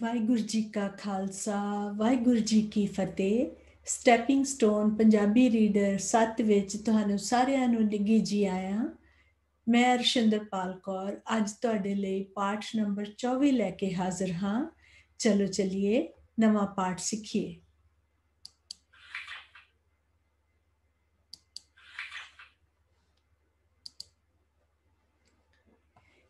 ਵਾਹਿਗੁਰੂ ਜੀ ਕਾ ਖਾਲਸਾ ਵਾਹਿਗੁਰੂ ਜੀ ਕੀ ਫਤਿਹ ਸਟੈਪਿੰਗ ਸਟੋਨ ਪੰਜਾਬੀ ਰੀਡਰ 7 ਵਿੱਚ ਤੁਹਾਨੂੰ ਸਾਰਿਆਂ ਨੂੰ ਨਿੱਗੀ ਜੀ ਆਇਆਂ ਮੈਂ ਅਰਸ਼ਿੰਦਰਪਾਲ ਕੌਰ ਅੱਜ ਤੁਹਾਡੇ ਲਈ ਪਾਠ ਨੰਬਰ 24 ਲੈ ਕੇ ਹਾਜ਼ਰ ਹਾਂ ਚਲੋ ਚਲਿਏ ਨਵਾਂ ਪਾਠ ਸਿੱਖੀਏ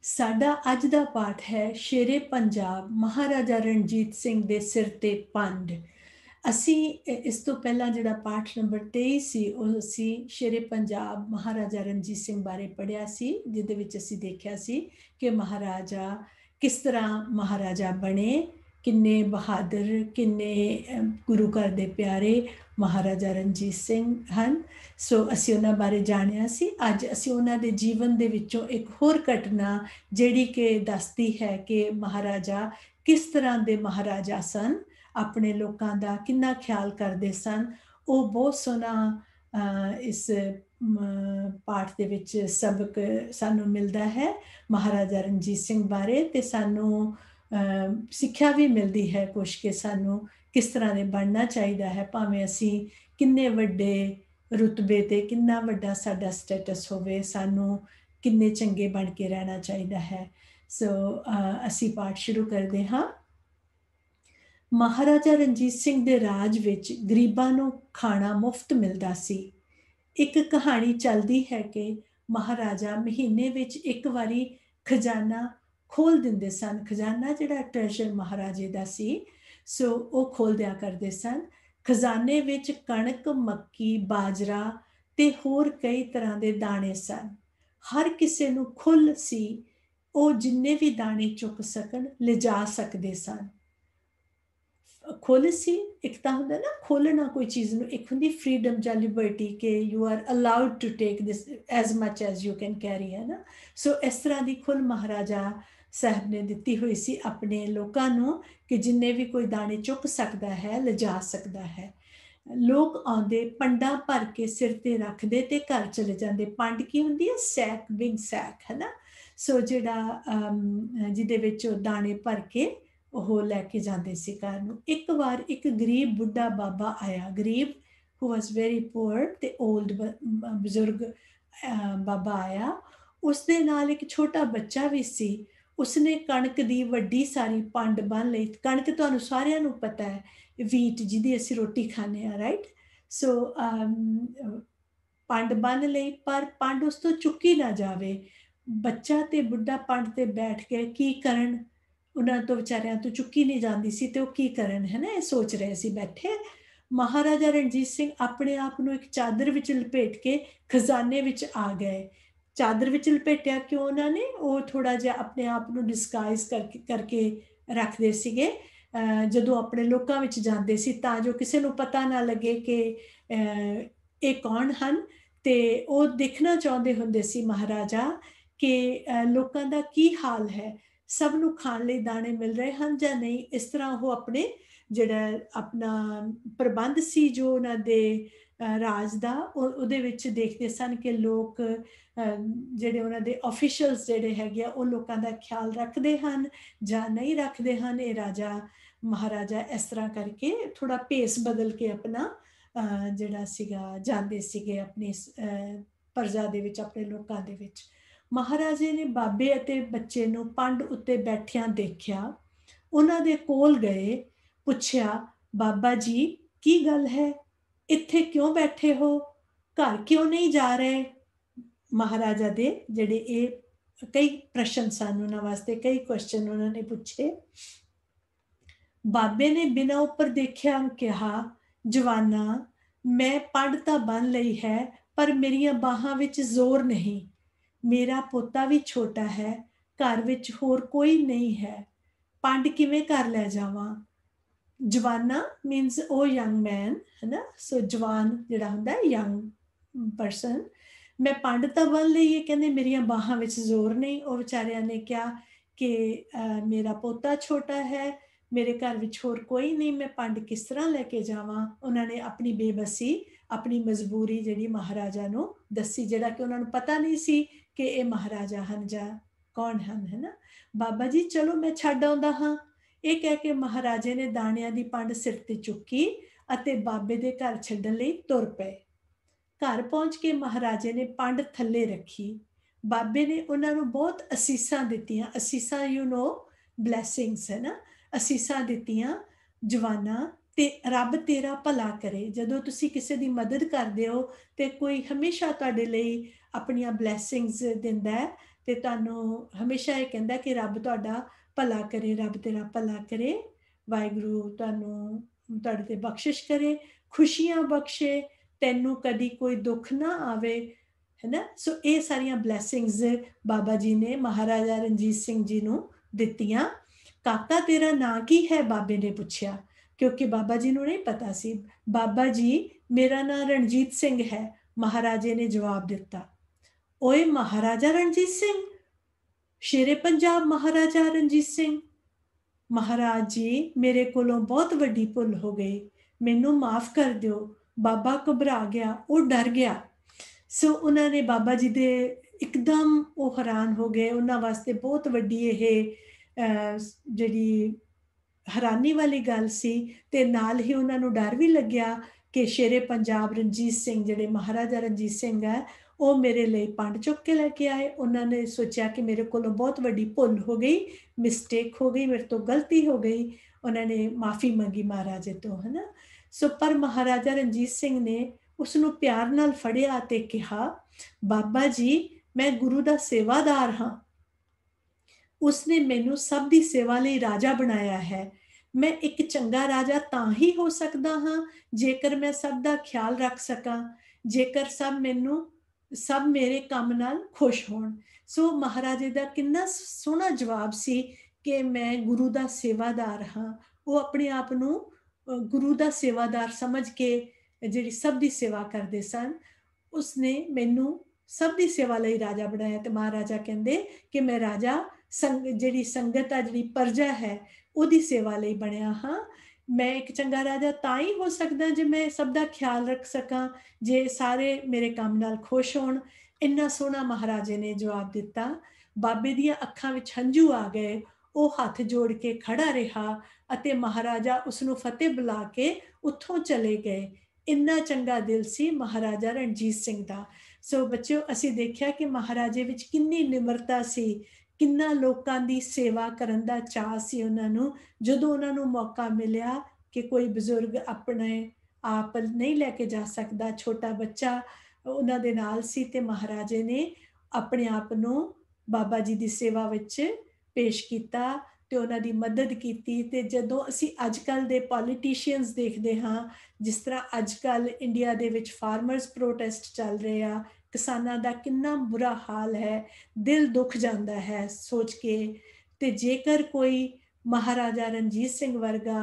ਸਾਡਾ ਅੱਜ ਦਾ ਪਾਠ ਹੈ ਸ਼ੇਰੇ ਪੰਜਾਬ ਮਹਾਰਾਜਾ ਰਣਜੀਤ ਸਿੰਘ ਦੇ ਸਿਰ ਤੇ ਪੰਡ ਅਸੀਂ ਇਸ ਤੋਂ ਪਹਿਲਾਂ ਜਿਹੜਾ ਪਾਠ ਨੰਬਰ 23 ਸੀ ਉਹ ਅਸੀਂ ਸ਼ੇਰੇ ਪੰਜਾਬ ਮਹਾਰਾਜਾ ਰਣਜੀਤ ਸਿੰਘ ਬਾਰੇ ਪੜਿਆ ਸੀ ਜਿਹਦੇ ਵਿੱਚ ਅਸੀਂ ਦੇਖਿਆ ਸੀ ਕਿ ਮਹਾਰਾਜਾ ਕਿਸ ਤਰ੍ਹਾਂ ਮਹਾਰਾਜਾ ਬਣੇ ਕਿੰਨੇ ਬਹਾਦਰ ਕਿੰਨੇ ਗੁਰੂ ਘਰ ਦੇ ਪਿਆਰੇ ਮਹਾਰਾਜਾ ਰਣਜੀਤ ਸਿੰਘ ਹਨ ਸੋ ਅਸੀਂ ਉਹਨਾਂ ਬਾਰੇ ਜਾਣਿਆ ਸੀ ਅੱਜ ਅਸੀਂ ਉਹਨਾਂ ਦੇ ਜੀਵਨ ਦੇ ਵਿੱਚੋਂ ਇੱਕ ਹੋਰ ਘਟਨਾ ਜਿਹੜੀ ਕਿ ਦੱਸਦੀ ਹੈ ਕਿ ਮਹਾਰਾਜਾ ਕਿਸ ਤਰ੍ਹਾਂ ਦੇ ਮਹਾਰਾਜਾ ਸਨ ਆਪਣੇ ਲੋਕਾਂ ਦਾ ਕਿੰਨਾ ਖਿਆਲ ਕਰਦੇ ਸਨ ਉਹ ਬਹੁਤ ਸੋਨਾ ਇਸ ਪਾਠ ਦੇ ਵਿੱਚ ਸਬਕ ਸਾਨੂੰ ਮਿਲਦਾ ਹੈ ਮਹਾਰਾਜਾ ਰਣਜੀਤ ਸਿੰਘ ਬਾਰੇ ਤੇ ਸਾਨੂੰ ਸਿੱਖਿਆ ਵੀ ਮਿਲਦੀ ਹੈ ਕੁਝ ਕਿ ਸਾਨੂੰ ਕਿਸ ਤਰ੍ਹਾਂ ਦੇ ਬਣਨਾ ਚਾਹੀਦਾ ਹੈ ਭਾਵੇਂ ਅਸੀਂ ਕਿੰਨੇ ਵੱਡੇ ਰੁਤਬੇ ਤੇ ਕਿੰਨਾ ਵੱਡਾ ਸਾਡਾ ਸਟੇਟਸ ਹੋਵੇ ਸਾਨੂੰ ਕਿੰਨੇ ਚੰਗੇ ਬਣ ਕੇ ਰਹਿਣਾ ਚਾਹੀਦਾ ਹੈ ਸੋ ਅਸੀਂ ਪਾਠ ਸ਼ੁਰੂ ਕਰਦੇ ਹਾਂ ਮਹਾਰਾਜਾ ਰਣਜੀਤ ਸਿੰਘ ਦੇ ਰਾਜ ਵਿੱਚ ਗਰੀਬਾਂ ਨੂੰ ਖਾਣਾ ਮੁਫਤ ਮਿਲਦਾ ਸੀ ਇੱਕ ਕਹਾਣੀ ਚੱਲਦੀ ਹੈ ਕਿ ਮਹਾਰਾਜਾ ਮਹੀਨੇ ਵਿੱਚ ਇੱਕ ਵਾਰੀ ਖਜ਼ਾਨਾ ਖੋਲ ਦਿੰਦੇ ਸਨ ਖਜ਼ਾਨਾ ਜਿਹੜਾ ਟ੍ਰੈਸ਼ਰ ਮਹਾਰਾਜੇ ਦਾ ਸੀ ਸੋ ਉਹ ਖੋਲਦਿਆ ਕਰਦੇ ਸਨ ਖਜ਼ਾਨੇ ਵਿੱਚ ਕਣਕ ਮੱਕੀ ਬਾਜਰਾ ਤੇ ਹੋਰ ਕਈ ਤਰ੍ਹਾਂ ਦੇ ਦਾਣੇ ਸਨ ਹਰ ਕਿਸੇ ਨੂੰ ਖੁੱਲ ਸੀ ਉਹ ਜਿੰਨੇ ਵੀ ਦਾਣੇ ਚੁੱਕ ਸਕਣ ਲਿਜਾ ਸਕਦੇ ਸਨ ਖੁੱਲ ਸੀ ਇੱਕ ਤਾਂ ਹੁੰਦਾ ਨਾ ਖੋਲਣਾ ਕੋਈ ਚੀਜ਼ ਨੂੰ ਇੱਕ ਹੁੰਦੀ ਫਰੀडम ਜਾਂ ਲਿਬਰਟੀ ਕਿ you are allowed to take this as much as you can carry ਹੈ ਨਾ ਸੋ ਇਸ ਤਰ੍ਹਾਂ ਦੀ ਖੁੱਲ ਮਹਾਰਾਜਾ ਸਾਹਿਬ ਨੇ ਦਿੱਤੀ ਹੋਈ ਸੀ ਆਪਣੇ ਲੋਕਾਂ ਨੂੰ ਕਿ ਜਿੰਨੇ ਵੀ ਕੋਈ ਦਾਣੇ ਚੁੱਕ ਸਕਦਾ ਹੈ ਲਿਜਾ ਸਕਦਾ ਹੈ ਲੋਕ ਆਉਂਦੇ ਪੰਡਾ ਭਰ ਕੇ ਸਿਰ ਤੇ ਰੱਖਦੇ ਤੇ ਘਰ ਚਲੇ ਜਾਂਦੇ ਪੰਡ ਕੀ ਹੁੰਦੀ ਹੈ ਸੈਕ ਬਿਗ ਸੈਕ ਹੈ ਨਾ ਸੋ ਜਿਹੜਾ ਜਿਹਦੇ ਵਿੱਚ ਉਹ ਦਾਣੇ ਭਰ ਕੇ ਉਹ ਲੈ ਕੇ ਜਾਂਦੇ ਸੀ ਘਰ ਨੂੰ ਇੱਕ ਵਾਰ ਇੱਕ ਗਰੀਬ ਬੁੱਢਾ ਬਾਬਾ ਆਇਆ ਗਰੀਬ who was very poor ਤੇ 올ਡ ਬਜ਼ੁਰਗ ਬਾਬਾ ਆਇਆ ਉਸ ਦੇ ਨਾਲ ਇੱਕ ਛੋਟਾ ਬੱਚਾ ਵੀ ਸੀ ਉਸਨੇ ਕਣਕ ਦੀ ਵੱਡੀ ਸਾਰੀ ਪੰਡ ਬੰਨ ਲਈ ਕਣਕ ਤੁਹਾਨੂੰ ਸਾਰਿਆਂ ਨੂੰ ਪਤਾ ਹੈ ਵੀਟ ਜਿਹਦੀ ਅਸੀਂ ਰੋਟੀ ਖਾਂਦੇ ਆ ਰਾਈਟ ਸੋ ਪੰਡ ਬੰਨ ਲਈ ਪਰ ਪੰਡ ਉਸ ਤੋਂ ਚੁੱਕੀ ਨਾ ਜਾਵੇ ਬੱਚਾ ਤੇ ਬੁੱਢਾ ਪੰਡ ਤੇ ਬੈਠ ਕੇ ਕੀ ਕਰਨ ਉਹਨਾਂ ਤੋਂ ਵਿਚਾਰਿਆਂ ਤੋਂ ਚੁੱਕੀ ਨਹੀਂ ਜਾਂਦੀ ਸੀ ਤੇ ਉਹ ਕੀ ਕਰਨ ਹੈ ਨਾ ਇਹ ਸੋਚ ਰਹੇ ਸੀ ਬੈਠੇ ਮਹਾਰਾਜਾ ਰਣਜੀਤ ਸਿੰਘ ਆਪਣੇ ਆਪ ਨੂੰ ਇੱਕ ਚਾਦਰ ਵਿੱਚ ਲਪੇਟ ਕੇ ਖਜ਼ਾਨੇ ਵਿੱਚ ਆ ਗਏ ਚਾਦਰ ਵਿੱਚ ਲਪੇਟਿਆ ਕਿਉਂ ਉਹਨਾਂ ਨੇ ਉਹ ਥੋੜਾ ਜਿਹਾ ਆਪਣੇ ਆਪ ਨੂੰ ਡਿਸਗਾਈਜ਼ ਕਰਕੇ ਕਰਕੇ ਰੱਖਦੇ ਸੀਗੇ ਜਦੋਂ ਆਪਣੇ ਲੋਕਾਂ ਵਿੱਚ ਜਾਂਦੇ ਸੀ ਤਾਂ ਜੋ ਕਿਸੇ ਨੂੰ ਪਤਾ ਨਾ ਲੱਗੇ ਕਿ ਇਹ ਕੌਣ ਹਨ ਤੇ ਉਹ ਦੇਖਣਾ ਚਾਹੁੰਦੇ ਹੁੰਦੇ ਸੀ ਮਹਾਰਾਜਾ ਕਿ ਲੋਕਾਂ ਦਾ ਕੀ ਹਾਲ ਹੈ ਸਭ ਨੂੰ ਖਾਣ ਲਈ ਦਾਣੇ ਮਿਲ ਰਹੇ ਹਨ ਜਾਂ ਨਹੀਂ ਇਸ ਤਰ੍ਹਾਂ ਉਹ ਆਪਣੇ ਜਿਹੜਾ ਆਪਣਾ ਪ੍ਰਬੰਧ ਸੀ ਜੋ ਉਹਨਾਂ ਦੇ ਰਾਜ ਦਾ ਉਹਦੇ ਵਿੱਚ ਦੇਖਦੇ ਸਨ ਕਿ ਲੋਕ ਜਿਹੜੇ ਉਹਨਾਂ ਦੇ ਅਫੀਸ਼ੀਅਲਸ ਜਿਹੜੇ ਹੈਗੇ ਆ ਉਹ ਲੋਕਾਂ ਦਾ ਖਿਆਲ ਰੱਖਦੇ ਹਨ ਜਾਂ ਨਹੀਂ ਰੱਖਦੇ ਹਨ ਇਹ ਰਾਜਾ ਮਹਾਰਾਜਾ ਇਸ ਤਰ੍ਹਾਂ ਕਰਕੇ ਥੋੜਾ ਪੇਸ ਬਦਲ ਕੇ ਆਪਣਾ ਜਿਹੜਾ ਸੀਗਾ ਜਾਂਦੇ ਸੀਗੇ ਆਪਣੇ ਪਰਜਾ ਦੇ ਵਿੱਚ ਆਪਣੇ ਲੋਕਾਂ ਦੇ ਵਿੱਚ ਮਹਾਰਾਜੇ ਨੇ ਬਾਬੇ ਅਤੇ ਬੱਚੇ ਨੂੰ ਪੰਡ ਉੱਤੇ ਬੈਠਿਆਂ ਦੇਖਿਆ ਉਹਨਾਂ ਦੇ ਕੋਲ ਗਏ ਪੁੱਛਿਆ ਬਾਬਾ ਜੀ ਕੀ ਗੱਲ ਹੈ ਇੱਥੇ ਕਿਉਂ ਬੈਠੇ ਹੋ ਘਰ ਕਿਉਂ ਨਹੀਂ ਜਾ ਰਹੇ ਮਹਾਰਾਜਾ ਦੇ ਜਿਹੜੇ ਇਹ ਕਈ ਪ੍ਰਸ਼ਨ ਸਨ ਉਹਨਾਂ ਵਾਸਤੇ ਕਈ ਕੁਐਸਚਨ ਉਹਨਾਂ ਨੇ ਪੁੱਛੇ ਬਾਬੇ ਨੇ ਬਿਨਾਂ ਉੱਪਰ ਦੇਖਿਆ ਕਿਹਾ ਜਵਾਨਾ ਮੈਂ ਪੜ ਤਾਂ ਬਣ ਲਈ ਹੈ ਪਰ ਮੇਰੀਆਂ ਬਾਹਾਂ ਵਿੱਚ ਜ਼ੋਰ ਨਹੀਂ ਮੇਰਾ ਪੋਤਾ ਵੀ ਛੋਟਾ ਹੈ ਘਰ ਵਿੱਚ ਹੋਰ ਕੋਈ ਨਹੀਂ ਹੈ ਪੰਡ ਕਿਵੇਂ ਕਰ ਲੈ ਜਾਵਾਂ ਜਵਾਨਾ ਮੀਨਸ ਉਹ ਯੰਗ ਮੈਨ ਹੈਨਾ ਸੋ ਜਵਾਨ ਜਿਹੜਾ ਹੁੰਦਾ ਹੈ ਯੰਗ ਪਰਸਨ ਮੈਂ ਪੰਡਤਾਂ ਵੱਲ ਲਈ ਇਹ ਕਹਿੰਦੇ ਮੇਰੀਆਂ ਬਾਹਾਂ ਵਿੱਚ ਜ਼ੋਰ ਨਹੀਂ ਉਹ ਵਿਚਾਰਿਆਂ ਨੇ ਕਿਹਾ ਕਿ ਮੇਰਾ ਪੋਤਾ ਛੋਟਾ ਹੈ ਮੇਰੇ ਘਰ ਵਿੱਚ ਹੋਰ ਕੋਈ ਨਹੀਂ ਮੈਂ ਪੰਡ ਕਿਸ ਤਰ੍ਹਾਂ ਲੈ ਕੇ ਜਾਵਾਂ ਉਹਨਾਂ ਨੇ ਆਪਣੀ ਬੇਬਸੀ ਆਪਣੀ ਮਜਬੂਰੀ ਜਿਹੜੀ ਮਹਾਰਾਜਾ ਨੂੰ ਦੱਸੀ ਜਿਹੜਾ ਕਿ ਉਹਨਾਂ ਨੂੰ ਪਤਾ ਨਹੀਂ ਸੀ ਕਿ ਇਹ ਮਹਾਰਾਜਾ ਹਨ ਜਾਂ ਕੌਣ ਹਨ ਹੈ ਨਾ ਬਾਬਾ ਜੀ ਚਲੋ ਮੈਂ ਛੱਡ ਆਉਂਦਾ ਹਾਂ ਇਹ ਕਹਿ ਕੇ ਮਹਾਰਾਜੇ ਨੇ ਦਾਣਿਆਂ ਦੀ ਪੰਡ ਸਿਰ ਤੇ ਚੁੱਕੀ ਅਤੇ ਬਾਬੇ ਦੇ ਘਰ ਛੱਡਣ ਲਈ ਤੁਰ ਪਏ ਘਰ ਪਹੁੰਚ ਕੇ ਮਹਾਰਾਜੇ ਨੇ ਪੰਡ ਥੱਲੇ ਰੱਖੀ ਬਾਬੇ ਨੇ ਉਹਨਾਂ ਨੂੰ ਬਹੁਤ ਅਸੀਸਾਂ ਦਿੱਤੀਆਂ ਅਸੀਸਾਂ ਯੂ نو ਬਲੇਸਿੰਗਸ ਹੈ ਨਾ ਅਸੀਸਾਂ ਦਿੱਤੀਆਂ ਜਵਾਨਾ ਤੇ ਰੱਬ ਤੇਰਾ ਭਲਾ ਕਰੇ ਜਦੋਂ ਤੁਸੀਂ ਕਿਸੇ ਦੀ ਮਦਦ ਕਰਦੇ ਹੋ ਤੇ ਕੋਈ ਹਮੇਸ਼ਾ ਤੁਹਾਡੇ ਲਈ ਆਪਣੀਆਂ ਬਲੇਸਿੰਗਸ ਦਿੰਦਾ ਹੈ ਤੇ ਤੁਹਾਨੂੰ ਹਮੇਸ਼ਾ ਇਹ ਕਹਿੰਦਾ ਕਿ ਰੱਬ ਤੁਹਾਡਾ ਭਲਾ ਕਰੇ ਰੱਬ ਤੇਰਾ ਭਲਾ ਕਰੇ ਵਾਹਿਗੁਰੂ ਤੁਹਾਨੂੰ ਤੁਹਾਡੇ ਤੇ ਬਖਸ਼ਿਸ਼ ਕਰੇ ਖੁਸ਼ੀਆਂ ਬਖਸ਼ੇ ਤੈਨੂੰ ਕਦੀ ਕੋਈ ਦੁੱਖ ਨਾ ਆਵੇ ਹੈਨਾ ਸੋ ਇਹ ਸਾਰੀਆਂ ਬਲੇਸਿੰਗਸ ਬਾਬਾ ਜੀ ਨੇ ਮਹਾਰਾਜਾ ਰਣਜੀਤ ਸਿੰਘ ਜੀ ਨੂੰ ਦਿੱਤੀਆਂ ਕਾਕਾ ਤੇਰਾ ਨਾਂ ਕੀ ਹੈ ਬਾਬੇ ਨੇ ਪੁੱਛਿਆ ਕਿਉਂਕਿ ਬਾਬਾ ਜੀ ਨੂੰ ਨਹੀਂ ਪਤਾ ਸੀ ਬਾਬਾ ਜੀ ਮੇਰਾ ਨਾਂ ਰਣਜੀਤ ਸਿੰਘ ਹੈ ਮਹਾਰਾਜੇ ਨੇ ਜਵਾਬ ਦਿੱਤਾ ਓਏ ਮਹਾਰਾਜਾ ਰਣਜੀਤ ਸਿੰਘ ਸ਼ੇਰੇ ਪੰਜਾਬ ਮਹਾਰਾਜਾ ਰਣਜੀਤ ਸਿੰਘ ਮਹਾਰਾਜ ਜੀ ਮੇਰੇ ਕੋਲੋਂ ਬਹੁਤ ਵੱਡੀ ਭੁੱਲ ਹੋ ਗਈ ਮੈਨੂੰ ਮਾਫ ਕਰ ਦਿਓ ਬਾਬਾ ਘਬਰਾ ਗਿਆ ਉਹ ਡਰ ਗਿਆ ਸੋ ਉਹਨਾਂ ਨੇ ਬਾਬਾ ਜੀ ਦੇ ਇੱਕਦਮ ਉਹ ਹੈਰਾਨ ਹੋ ਗਏ ਉਹਨਾਂ ਵਾਸਤੇ ਬਹੁਤ ਵੱਡੀ ਇਹ ਜਿਹੜੀ ਹੈਰਾਨੀ ਵਾਲੀ ਗੱਲ ਸੀ ਤੇ ਨਾਲ ਹੀ ਉਹਨਾਂ ਨੂੰ ਡਰ ਵੀ ਲੱਗਿਆ ਕਿ ਸ਼ੇਰੇ ਪੰਜਾਬ ਰਣਜੀਤ ਸਿੰਘ ਜਿਹੜੇ ਮਹਾਰਾਜਾ ਰਣਜੀਤ ਸਿੰਘ ਹੈ ਉਹ ਮੇਰੇ ਲਈ ਪੰਡ ਚੁੱਕ ਕੇ ਲੈ ਕੇ ਆਏ ਉਹਨਾਂ ਨੇ ਸੋਚਿਆ ਕਿ ਮੇਰੇ ਕੋਲੋਂ ਬਹੁਤ ਵੱਡੀ ਭੁੱਲ ਹੋ ਗਈ ਮਿਸਟੇਕ ਹੋ ਗਈ ਮੇਰੇ ਤੋਂ ਗਲਤੀ ਹੋ ਗਈ ਉਹਨਾਂ ਨੇ ਮਾਫੀ ਮੰਗੀ ਮਹਾਰਾਜੇ ਤੋਂ ਹਨਾ ਸੋ ਪਰ ਮਹਾਰਾਜਾ ਰਣਜੀਤ ਸਿੰਘ ਨੇ ਉਸ ਨੂੰ ਪਿਆਰ ਨਾਲ ਫੜਿਆ ਤੇ ਕਿਹਾ ਬਾਬਾ ਜੀ ਮੈਂ ਗੁਰੂ ਦਾ ਸੇਵਾਦਾਰ ਹਾਂ ਉਸਨੇ ਮੈਨੂੰ ਸਭ ਦੀ ਸੇਵਾ ਲਈ ਰਾਜਾ ਬਣਾਇਆ ਹੈ ਮੈਂ ਇੱਕ ਚੰਗਾ ਰਾਜਾ ਤਾਂ ਹੀ ਹੋ ਸਕਦਾ ਹਾਂ ਜੇਕਰ ਮੈਂ ਸਭ ਦਾ ਖਿਆਲ ਰੱਖ ਸਕਾਂ ਜੇਕਰ ਸਭ ਮੈਨੂੰ ਸਭ ਮੇਰੇ ਕੰਮ ਨਾਲ ਖੁਸ਼ ਹੋਣ ਸੋ ਮਹਾਰਾਜੇ ਦਾ ਕਿੰਨਾ ਸੋਹਣਾ ਜਵਾਬ ਸੀ ਕਿ ਮੈਂ ਗੁਰੂ ਦਾ ਸੇਵਾਦਾਰ ਹਾਂ ਉਹ ਆਪਣੇ ਆਪ ਨੂੰ ਗੁਰੂ ਦਾ ਸੇਵਾਦਾਰ ਸਮਝ ਕੇ ਜਿਹੜੀ ਸਭ ਦੀ ਸੇਵਾ ਕਰਦੇ ਸਨ ਉਸਨੇ ਮੈਨੂੰ ਸਭ ਦੀ ਸੇਵਾ ਲਈ ਰਾਜਾ ਬਣਾਇਆ ਤੇ ਮਹਾਰਾਜਾ ਕਹਿੰਦੇ ਕਿ ਮੈਂ ਰਾਜਾ ਜਿਹੜੀ ਸੰਗਤ ਆ ਜਿਹੜੀ ਪਰਜਾ ਹੈ ਉਹਦੀ ਸੇਵਾ ਲਈ ਬਣਿਆ ਹਾਂ ਮੈਂ ਇੱਕ ਚੰਗਾ ਰਾਜਾ ਤਾਂ ਹੀ ਹੋ ਸਕਦਾ ਜੇ ਮੈਂ ਸਭ ਦਾ ਖਿਆਲ ਰੱਖ ਸਕਾਂ ਜੇ ਸਾਰੇ ਮੇਰੇ ਕੰਮ ਨਾਲ ਖੁਸ਼ ਹੋਣ ਇੰਨਾ ਸੋਹਣਾ ਮਹਾਰਾਜੇ ਨੇ ਜਵਾਬ ਦਿੱਤਾ ਬਾਬੇ ਦੀਆਂ ਅੱਖਾਂ ਵਿੱਚ ਹੰਝੂ ਆ ਗਏ ਉਹ ਹੱਥ ਜੋੜ ਕੇ ਖੜਾ ਰਿਹਾ ਅਤੇ ਮਹਾਰਾਜਾ ਉਸ ਨੂੰ ਫਤਿਹ ਬੁਲਾ ਕੇ ਉੱਥੋਂ ਚਲੇ ਗਏ ਇੰਨਾ ਚੰਗਾ ਦਿਲ ਸੀ ਮਹਾਰਾਜਾ ਰਣਜੀਤ ਸਿੰਘ ਦਾ ਸੋ ਬੱਚਿਓ ਅਸੀਂ ਦੇਖਿਆ ਕਿ ਮਹਾਰਾਜੇ ਵਿੱਚ ਕਿੰਨੀ ਨਿਮਰਤਾ ਸੀ ਕਿੰਨਾ ਲੋਕਾਂ ਦੀ ਸੇਵਾ ਕਰਨ ਦਾ ਚਾਹ ਸੀ ਉਹਨਾਂ ਨੂੰ ਜਦੋਂ ਉਹਨਾਂ ਨੂੰ ਮੌਕਾ ਮਿਲਿਆ ਕਿ ਕੋਈ ਬਜ਼ੁਰਗ ਆਪਣੇ ਆਪ ਨਹੀਂ ਲੈ ਕੇ ਜਾ ਸਕਦਾ ਛੋਟਾ ਬੱਚਾ ਉਹਨਾਂ ਦੇ ਨਾਲ ਸੀ ਤੇ ਮਹਾਰਾਜੇ ਨੇ ਆਪਣੇ ਆਪ ਨੂੰ ਬਾਬਾ ਜੀ ਦੀ ਸੇਵਾ ਵਿੱਚ ਪੇਸ਼ ਕੀਤਾ ਤੇ ਉਹਨਾਂ ਦੀ ਮਦਦ ਕੀਤੀ ਤੇ ਜਦੋਂ ਅਸੀਂ ਅੱਜਕੱਲ ਦੇ ਪੋਲੀਟੀਸ਼ੀਅਨਸ ਦੇਖਦੇ ਹਾਂ ਜਿਸ ਤਰ੍ਹਾਂ ਅੱਜਕੱਲ ਇੰਡੀਆ ਦੇ ਵਿੱਚ ਫਾਰਮਰਸ ਪ੍ਰੋਟੈਸਟ ਚੱਲ ਰਹੇ ਆ ਕਿਸਾਨਾਂ ਦਾ ਕਿੰਨਾ ਬੁਰਾ ਹਾਲ ਹੈ ਦਿਲ ਦੁਖ ਜਾਂਦਾ ਹੈ ਸੋਚ ਕੇ ਤੇ ਜੇਕਰ ਕੋਈ ਮਹਾਰਾਜਾ ਰਣਜੀਤ ਸਿੰਘ ਵਰਗਾ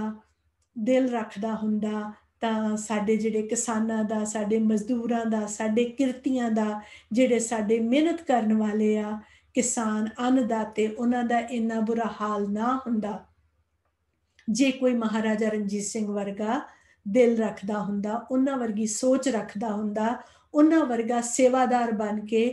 ਦਿਲ ਰੱਖਦਾ ਹੁੰਦਾ ਤਾਂ ਸਾਡੇ ਜਿਹੜੇ ਕਿਸਾਨਾਂ ਦਾ ਸਾਡੇ ਮਜ਼ਦੂਰਾਂ ਦਾ ਸਾਡੇ ਕਿਰਤੀਆਂ ਦਾ ਜਿਹੜੇ ਸਾਡੇ ਮਿਹਨਤ ਕਰਨ ਵਾਲੇ ਆ ਕਿਸਾਨ ਅਨਦਾਤੇ ਉਹਨਾਂ ਦਾ ਇੰਨਾ ਬੁਰਾ ਹਾਲ ਨਾ ਹੁੰਦਾ ਜੇ ਕੋਈ ਮਹਾਰਾਜਾ ਰਣਜੀਤ ਸਿੰਘ ਵਰਗਾ ਦਿਲ ਰੱਖਦਾ ਹੁੰਦਾ ਉਹਨਾਂ ਵਰਗੀ ਸੋਚ ਰੱਖਦਾ ਹੁੰਦਾ ਉਹਨਾਂ ਵਰਗਾ ਸੇਵਾਦਾਰ ਬਣ ਕੇ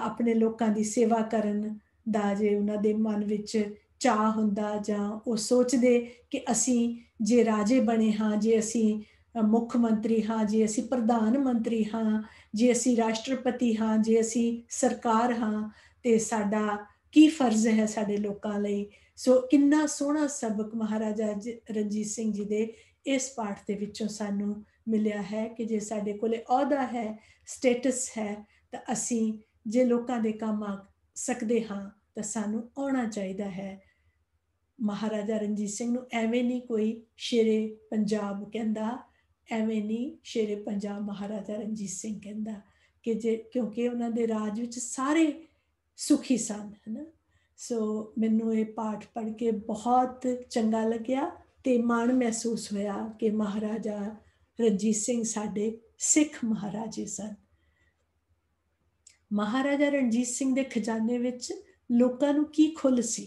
ਆਪਣੇ ਲੋਕਾਂ ਦੀ ਸੇਵਾ ਕਰਨ ਦਾ ਜੇ ਉਹਨਾਂ ਦੇ ਮਨ ਵਿੱਚ ਚਾਹ ਹੁੰਦਾ ਜਾਂ ਉਹ ਸੋਚਦੇ ਕਿ ਅਸੀਂ ਜੇ ਰਾਜੇ ਬਣੇ ਹਾਂ ਜੇ ਅਸੀਂ ਮੁੱਖ ਮੰਤਰੀ ਹਾਂ ਜੇ ਅਸੀਂ ਪ੍ਰਧਾਨ ਮੰਤਰੀ ਹਾਂ ਜੇ ਅਸੀਂ ਰਾਸ਼ਟਰਪਤੀ ਹਾਂ ਜੇ ਅਸੀਂ ਸਰਕਾਰ ਹਾਂ ਤੇ ਸਾਡਾ ਕੀ ਫਰਜ਼ ਹੈ ਸਾਡੇ ਲੋਕਾਂ ਲਈ ਸੋ ਕਿੰਨਾ ਸੋਹਣਾ ਸਬਕ ਮਹਾਰਾਜਾ ਰਣਜੀਤ ਸਿੰਘ ਜੀ ਦੇ ਇਸ ਪਾਠ ਦੇ ਵਿੱਚੋਂ ਸਾਨੂੰ ਮਿਲਿਆ ਹੈ ਕਿ ਜੇ ਸਾਡੇ ਕੋਲੇ ਅਹੁਦਾ ਹੈ ਸਟੇਟਸ ਹੈ ਤਾਂ ਅਸੀਂ ਜੇ ਲੋਕਾਂ ਦੇ ਕੰਮ ਆ ਸਕਦੇ ਹਾਂ ਤਾਂ ਸਾਨੂੰ ਆਉਣਾ ਚਾਹੀਦਾ ਹੈ ਮਹਾਰਾਜਾ ਰਣਜੀਤ ਸਿੰਘ ਨੂੰ ਐਵੇਂ ਨਹੀਂ ਕੋਈ ਸ਼ੇਰੇ ਪੰਜਾਬ ਕਹਿੰਦਾ ਐਵੇਂ ਨਹੀਂ ਸ਼ੇਰੇ ਪੰਜਾਬ ਮਹਾਰਾਜਾ ਰਣਜੀਤ ਸਿੰਘ ਕਹਿੰਦਾ ਕਿ ਜੇ ਕਿਉਂਕਿ ਉਹਨਾਂ ਦੇ ਰਾਜ ਵਿੱਚ ਸਾਰੇ ਸੁਖੀ ਸਨ ਹਨਾ ਸੋ ਮੈਨੂੰ ਇਹ ਪਾਠ ਪੜ੍ਹ ਕੇ ਬਹੁਤ ਚੰਗਾ ਲੱਗਿਆ ਤੇ ਮਾਣ ਮਹਿਸੂਸ ਹੋਇਆ ਕਿ ਮਹਾਰਾਜਾ ਰਣਜੀਤ ਸਿੰਘ ਸਾਡੇ ਸਿੱਖ ਮਹਾਰਾਜੇ ਸਨ ਮਹਾਰਾਜਾ ਰਣਜੀਤ ਸਿੰਘ ਦੇ ਖਜ਼ਾਨੇ ਵਿੱਚ ਲੋਕਾਂ ਨੂੰ ਕੀ ਖੁੱਲ ਸੀ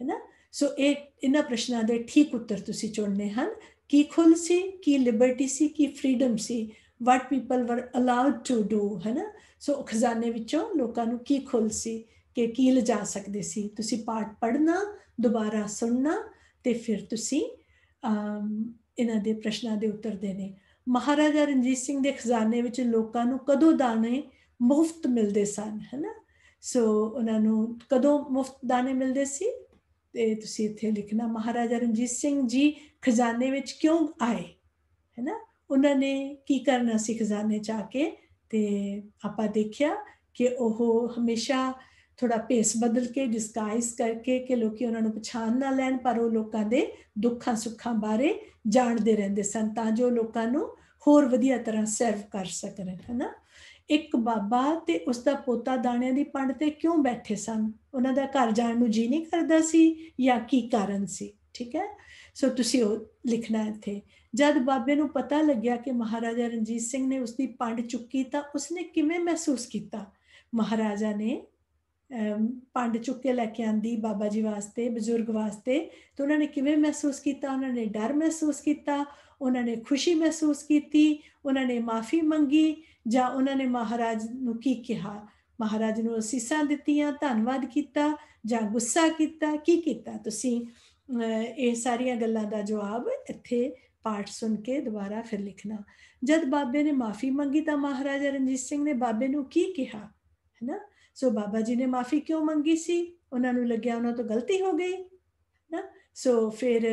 ਹੈਨਾ ਸੋ ਇਹ ਇਹਨਾਂ ਪ੍ਰਸ਼ਨਾਂ ਦੇ ਠੀਕ ਉੱਤਰ ਤੁਸੀਂ ਚੁਣਨੇ ਹਨ ਕੀ ਖੁੱਲ ਸੀ ਕੀ ਲਿਬਰਟੀ ਸੀ ਕੀ ਫਰੀडम ਸੀ what people were allowed to do ਹੈਨਾ ਸੋ ਖਜ਼ਾਨੇ ਵਿੱਚੋਂ ਲੋਕਾਂ ਨੂੰ ਕੀ ਖੁੱਲ ਸੀ ਕਿ ਕੀ ਜਾ ਸਕਦੇ ਸੀ ਤੁਸੀਂ ਪਾਠ ਪੜਨਾ ਦੁਬਾਰਾ ਸੁਣਨਾ ਤੇ ਫਿਰ ਤੁਸੀਂ ਇਹਨਾਂ ਦੇ ਪ੍ਰਸ਼ਨਾਂ ਦੇ ਉੱਤਰ ਦੇਣੇ ਮਹਾਰਾਜਾ ਰਣਜੀਤ ਸਿੰਘ ਦੇ ਖਜ਼ਾਨੇ ਵਿੱਚ ਲੋਕਾਂ ਨੂੰ ਕਦੋਂ ਦਾਣੇ ਮੁਫਤ ਮਿਲਦੇ ਸਨ ਹੈਨਾ ਸੋ ਉਹਨਾਂ ਨੂੰ ਕਦੋਂ ਮੁਫਤ ਦਾਣੇ ਮਿਲਦੇ ਸੀ ਤੇ ਤੁਸੀਂ ਇੱਥੇ ਲਿਖਣਾ ਮਹਾਰਾਜਾ ਰਣਜੀਤ ਸਿੰਘ ਜੀ ਖਜ਼ਾਨੇ ਵਿੱਚ ਕਿਉਂ ਆਏ ਹੈਨਾ ਉਹਨਾਂ ਨੇ ਕੀ ਕਰਨਾ ਸੀ ਖਜ਼ਾਨੇ ਚ ਆ ਕੇ ਤੇ ਆਪਾਂ ਦੇਖਿਆ ਕਿ ਉਹ ਹਮੇਸ਼ਾ ਥੋੜਾ ਪੇਸ ਬਦਲ ਕੇ ਡਿਸਗਾਈਜ਼ ਕਰਕੇ ਕਿ ਲੋਕੀ ਉਹਨਾਂ ਨੂੰ ਪਛਾਣ ਨਾ ਲੈਣ ਪਰ ਉਹ ਲੋਕਾਂ ਦੇ ਦੁੱਖਾਂ ਸੁੱਖਾਂ ਬਾਰੇ ਜਾਣਦੇ ਰਹਿੰਦੇ ਸਨ ਤਾਂ ਜੋ ਲੋਕਾਂ ਨੂੰ ਹੋਰ ਵਧੀਆ ਤਰ੍ਹਾਂ ਸਰਵ ਕਰ ਸਕਣ ਹੈਨਾ ਇੱਕ ਬਾਬਾ ਤੇ ਉਸ ਦਾ ਪੋਤਾ ਦਾਣਿਆਂ ਦੀ ਪੰਡ ਤੇ ਕਿਉਂ ਬੈਠੇ ਸਨ ਉਹਨਾਂ ਦਾ ਘਰ ਜਾਣ ਨੂੰ ਜੀ ਨਹੀਂ ਕਰਦਾ ਸੀ ਜਾਂ ਕੀ ਕਾਰਨ ਸੀ ਠੀਕ ਹੈ ਸੋ ਤੁਸੀਂ ਉਹ ਲਿਖਣਾ ਇੱਥੇ ਜਦ ਬਾਬੇ ਨੂੰ ਪਤਾ ਲੱਗਿਆ ਕਿ ਮਹਾਰਾਜਾ ਰਣਜੀਤ ਸਿੰਘ ਨੇ ਉਸ ਦੀ ਪੰਡ ਚੁੱਕੀ ਤਾਂ ਉਸਨੇ ਕਿਵੇਂ ਮਹਿਸੂਸ ਕੀਤਾ ਮਹਾਰਾਜਾ ਨੇ ਪੰਡ ਚੁੱਕ ਕੇ ਲੈ ਕੇ ਆਂਦੀ ਬਾਬਾ ਜੀ ਵਾਸਤੇ ਬਜ਼ੁਰਗ ਵਾਸਤੇ ਤੇ ਉਹਨਾਂ ਨੇ ਕਿਵੇਂ ਮਹਿਸੂਸ ਕੀਤਾ ਉਹਨਾਂ ਨੇ ਡਰ ਮਹਿਸੂਸ ਕੀਤਾ ਉਹਨਾਂ ਨੇ ਖੁਸ਼ੀ ਮਹਿਸੂਸ ਕੀਤੀ ਉਹਨਾਂ ਨੇ ਮਾਫੀ ਮੰਗੀ ਜਾਂ ਉਹਨਾਂ ਨੇ ਮਹਾਰਾਜ ਨੂੰ ਕੀ ਕਿਹਾ ਮਹਾਰਾਜ ਨੂੰ ਅਸੀਸਾਂ ਦਿੱਤੀਆਂ ਧੰਨਵਾਦ ਕੀਤਾ ਜਾਂ ਗੁੱਸਾ ਕੀਤਾ ਕੀ ਕੀਤਾ ਤੁਸੀਂ ਇਹ ਸਾਰੀਆਂ ਗੱਲਾਂ ਦਾ ਜਵਾਬ ਇੱਥੇ ਪਾਠ ਸੁਣ ਕੇ ਦੁਬਾਰਾ ਫਿਰ ਲਿਖਣਾ ਜਦ ਬਾਬੇ ਨੇ ਮਾਫੀ ਮੰਗੀ ਤਾਂ ਮਹਾਰਾਜਾ ਰਣਜੀਤ ਸਿੰਘ ਨੇ ਬਾਬੇ ਨੂੰ ਕੀ ਕਿਹਾ ਹੈਨਾ ਸੋ ਬਾਬਾ ਜੀ ਨੇ ਮਾਫੀ ਕਿਉਂ ਮੰਗੀ ਸੀ ਉਹਨਾਂ ਨੂੰ ਲੱਗਿਆ ਉਹਨਾਂ ਤੋਂ ਗਲਤੀ ਹੋ ਗਈ ਨਾ ਸੋ ਫਿਰ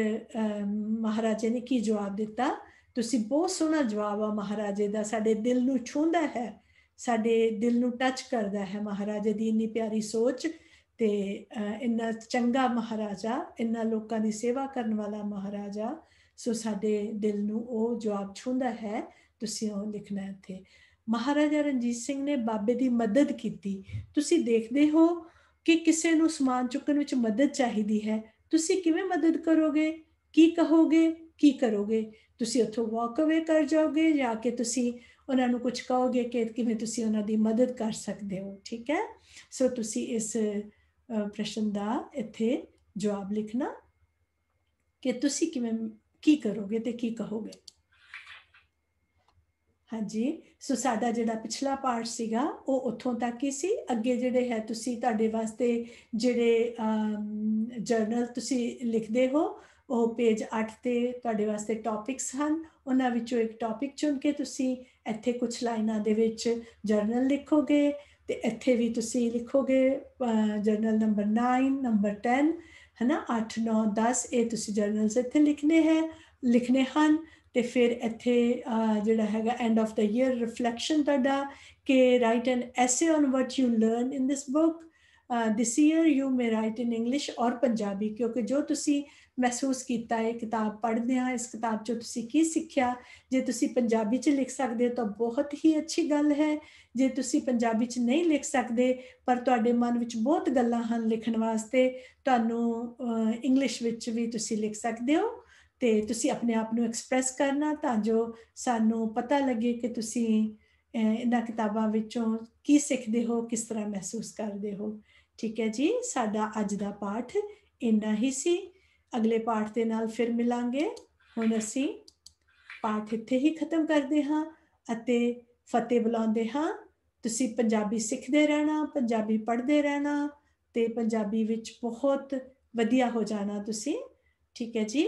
ਮਹਾਰਾਜੇ ਨੇ ਕੀ ਜਵਾਬ ਦਿੱਤਾ ਤੁਸੀਂ ਬਹੁਤ ਸੋਹਣਾ ਜਵਾਬ ਆ ਮਹਾਰਾਜੇ ਦਾ ਸਾਡੇ ਦਿਲ ਨੂੰ ਛੂੰਹਦਾ ਹੈ ਸਾਡੇ ਦਿਲ ਨੂੰ ਟੱਚ ਕਰਦਾ ਹੈ ਮਹਾਰਾਜੇ ਦੀ ਇੰਨੀ ਪਿਆਰੀ ਸੋਚ ਤੇ ਇੰਨਾ ਚੰਗਾ ਮਹਾਰਾਜਾ ਇੰਨਾ ਲੋਕਾਂ ਦੀ ਸੇਵਾ ਕਰਨ ਵਾਲਾ ਮਹਾਰਾਜਾ ਸੋ ਸਾਡੇ ਦਿਲ ਨੂੰ ਉਹ ਜਵਾਬ ਛੂੰਹਦਾ ਹੈ ਤੁਸੀਂ ਉਹ ਲਿਖਣਾ ਇੱਥੇ ਮਹਾਰਾਜਾ ਰਣਜੀਤ ਸਿੰਘ ਨੇ ਬਾਬੇ ਦੀ ਮਦਦ ਕੀਤੀ ਤੁਸੀਂ ਦੇਖਦੇ ਹੋ ਕਿ ਕਿਸੇ ਨੂੰ ਸਮਾਨ ਚੁੱਕਣ ਵਿੱਚ ਮਦਦ ਚਾਹੀਦੀ ਹੈ ਤੁਸੀਂ ਕਿਵੇਂ ਮਦਦ ਕਰੋਗੇ ਕੀ ਕਹੋਗੇ ਕੀ ਕਰੋਗੇ ਤੁਸੀਂ ਉੱਥੋਂ ਵਾਕ ਅਵੇ ਕਰ ਜਾਓਗੇ ਜਾਂ ਕਿ ਤੁਸੀਂ ਉਹਨਾਂ ਨੂੰ ਕੁਝ ਕਹੋਗੇ ਕਿ ਕਿਵੇਂ ਤੁਸੀਂ ਉਹਨਾਂ ਦੀ ਮਦਦ ਕਰ ਸਕਦੇ ਹੋ ਠੀਕ ਹੈ ਸੋ ਤੁਸੀਂ ਇਸ ਪ੍ਰਸ਼ਨ ਦਾ ਇੱਥੇ ਜਵਾਬ ਲਿਖਣਾ ਕਿ ਤੁਸੀਂ ਕਿਵੇਂ ਕੀ ਕਰੋਗੇ ਤੇ ਕੀ ਕਹੋਗੇ ਹਾਂਜੀ ਸੋ ਸਾਡਾ ਜਿਹੜਾ ਪਿਛਲਾ ਪਾਰਟ ਸੀਗਾ ਉਹ ਉੱਥੋਂ ਤੱਕ ਹੀ ਸੀ ਅੱਗੇ ਜਿਹੜੇ ਹੈ ਤੁਸੀਂ ਤੁਹਾਡੇ ਵਾਸਤੇ ਜਿਹੜੇ ਜਰਨਲ ਤੁਸੀਂ ਲਿਖਦੇ ਹੋ ਉਹ ਪੇਜ 8 ਤੇ ਤੁਹਾਡੇ ਵਾਸਤੇ ਟੌਪਿਕਸ ਹਨ ਉਹਨਾਂ ਵਿੱਚੋਂ ਇੱਕ ਟੌਪਿਕ ਚੁਣ ਕੇ ਤੁਸੀਂ ਇੱਥੇ ਕੁਝ ਲਾਈਨਾਂ ਦੇ ਵਿੱਚ ਜਰਨਲ ਲਿਖੋਗੇ ਤੇ ਇੱਥੇ ਵੀ ਤੁਸੀਂ ਲਿਖੋਗੇ ਜਰਨਲ ਨੰਬਰ 9 ਨੰਬਰ 10 ਹਨਾ 8 9 10 ਇਹ ਤੁਸੀਂ ਜਰਨਲਸ ਇੱਥੇ ਲਿਖਨੇ ਹੈ ਲਿਖਨੇ ਹਨ ਤੇ ਫਿਰ ਇੱਥੇ ਜਿਹੜਾ ਹੈਗਾ ਐਂਡ ਆਫ ਦਾ ਈਅਰ ਰਿਫਲੈਕਸ਼ਨ ਤੁਹਾਡਾ ਕਿ write an essay on what you learn in this book this year you may write in English or Punjabi ਕਿਉਂਕਿ ਜੋ ਤੁਸੀਂ ਮਹਿਸੂਸ ਕੀਤਾ ਹੈ ਕਿਤਾਬ ਪੜ੍ਹਦੇ ਆ ਇਸ ਕਿਤਾਬ ਚੋਂ ਤੁਸੀਂ ਕੀ ਸਿੱਖਿਆ ਜੇ ਤੁਸੀਂ ਪੰਜਾਬੀ ਚ ਲਿਖ ਸਕਦੇ ਤਾਂ ਬਹੁਤ ਹੀ ਅੱਛੀ ਗੱਲ ਹੈ ਜੇ ਤੁਸੀਂ ਪੰਜਾਬੀ ਚ ਨਹੀਂ ਲਿਖ ਸਕਦੇ ਪਰ ਤੁਹਾਡੇ ਮਨ ਵਿੱਚ ਬਹੁਤ ਗੱਲਾਂ ਹਨ ਲਿਖਣ ਵਾਸਤੇ ਤੁਹਾਨੂੰ ਇੰਗਲਿਸ਼ ਵਿੱਚ ਵੀ ਤੁਸੀਂ ਲਿਖ ਸਕਦੇ ਹੋ ਤੇ ਤੁਸੀਂ ਆਪਣੇ ਆਪ ਨੂੰ ਐਕਸਪ੍ਰੈਸ ਕਰਨਾ ਤਾਂ ਜੋ ਸਾਨੂੰ ਪਤਾ ਲੱਗੇ ਕਿ ਤੁਸੀਂ ਇਹਨਾਂ ਕਿਤਾਬਾਂ ਵਿੱਚੋਂ ਕੀ ਸਿੱਖਦੇ ਹੋ ਕਿਸ ਤਰ੍ਹਾਂ ਮਹਿਸੂਸ ਕਰਦੇ ਹੋ ਠੀਕ ਹੈ ਜੀ ਸਾਡਾ ਅੱਜ ਦਾ ਪਾਠ ਇੰਨਾ ਹੀ ਸੀ ਅਗਲੇ ਪਾਠ ਦੇ ਨਾਲ ਫਿਰ ਮਿਲਾਂਗੇ ਹੁਣ ਅਸੀਂ ਪਾਠ ਇੱਥੇ ਹੀ ਖਤਮ ਕਰਦੇ ਹਾਂ ਅਤੇ ਫਤਿਹ ਬੁਲਾਉਂਦੇ ਹਾਂ ਤੁਸੀਂ ਪੰਜਾਬੀ ਸਿੱਖਦੇ ਰਹਿਣਾ ਪੰਜਾਬੀ ਪੜ੍ਹਦੇ ਰਹਿਣਾ ਤੇ ਪੰਜਾਬੀ ਵਿੱਚ ਬਹੁਤ ਵਧੀਆ ਹੋ ਜਾਣਾ ਤੁਸੀਂ ਠੀਕ ਹੈ ਜੀ